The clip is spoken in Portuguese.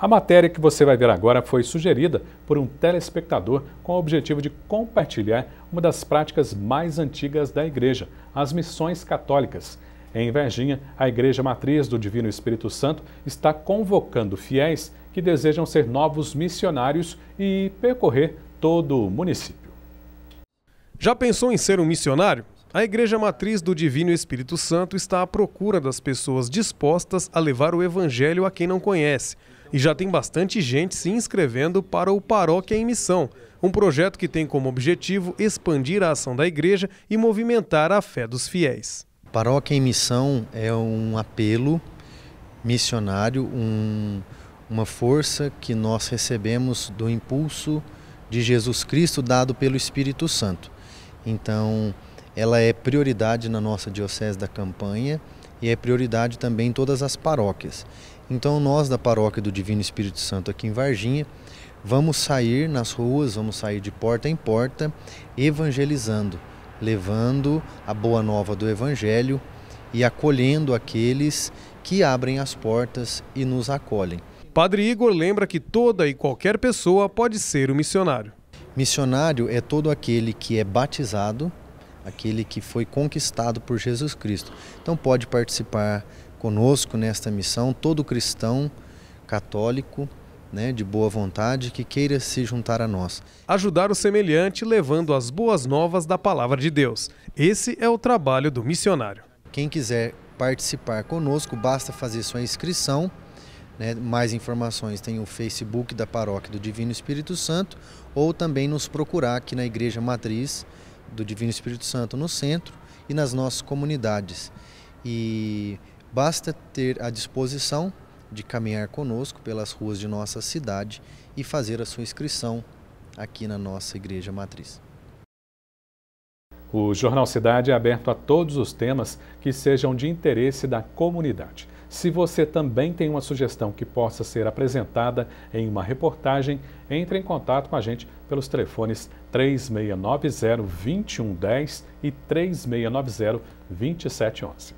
A matéria que você vai ver agora foi sugerida por um telespectador com o objetivo de compartilhar uma das práticas mais antigas da Igreja, as missões católicas. Em Varginha, a Igreja Matriz do Divino Espírito Santo está convocando fiéis que desejam ser novos missionários e percorrer todo o município. Já pensou em ser um missionário? A Igreja Matriz do Divino Espírito Santo está à procura das pessoas dispostas a levar o Evangelho a quem não conhece e já tem bastante gente se inscrevendo para o Paróquia em Missão, um projeto que tem como objetivo expandir a ação da igreja e movimentar a fé dos fiéis. Paróquia em Missão é um apelo missionário, um, uma força que nós recebemos do impulso de Jesus Cristo dado pelo Espírito Santo. Então, ela é prioridade na nossa Diocese da Campanha e é prioridade também em todas as paróquias. Então nós da paróquia do Divino Espírito Santo aqui em Varginha vamos sair nas ruas, vamos sair de porta em porta evangelizando, levando a boa nova do evangelho e acolhendo aqueles que abrem as portas e nos acolhem. Padre Igor lembra que toda e qualquer pessoa pode ser um missionário. Missionário é todo aquele que é batizado, aquele que foi conquistado por Jesus Cristo. Então pode participar conosco nesta missão todo cristão católico né, de boa vontade que queira se juntar a nós. Ajudar o semelhante levando as boas novas da palavra de Deus. Esse é o trabalho do missionário. Quem quiser participar conosco, basta fazer sua inscrição. Né, mais informações tem o Facebook da Paróquia do Divino Espírito Santo ou também nos procurar aqui na Igreja Matriz do Divino Espírito Santo no centro e nas nossas comunidades. E Basta ter a disposição de caminhar conosco pelas ruas de nossa cidade e fazer a sua inscrição aqui na nossa igreja matriz. O Jornal Cidade é aberto a todos os temas que sejam de interesse da comunidade. Se você também tem uma sugestão que possa ser apresentada em uma reportagem, entre em contato com a gente pelos telefones 3690 2110 e 3690 2711.